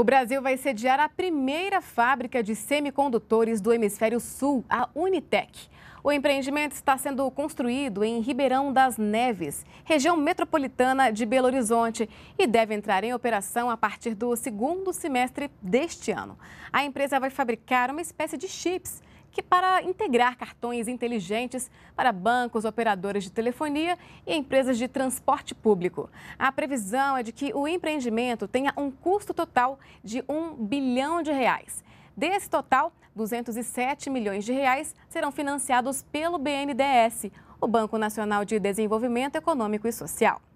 O Brasil vai sediar a primeira fábrica de semicondutores do hemisfério sul, a Unitec. O empreendimento está sendo construído em Ribeirão das Neves, região metropolitana de Belo Horizonte, e deve entrar em operação a partir do segundo semestre deste ano. A empresa vai fabricar uma espécie de chips que para integrar cartões inteligentes para bancos, operadoras de telefonia e empresas de transporte público. A previsão é de que o empreendimento tenha um custo total de 1 bilhão de reais. Desse total, 207 milhões de reais serão financiados pelo BNDES, o Banco Nacional de Desenvolvimento Econômico e Social.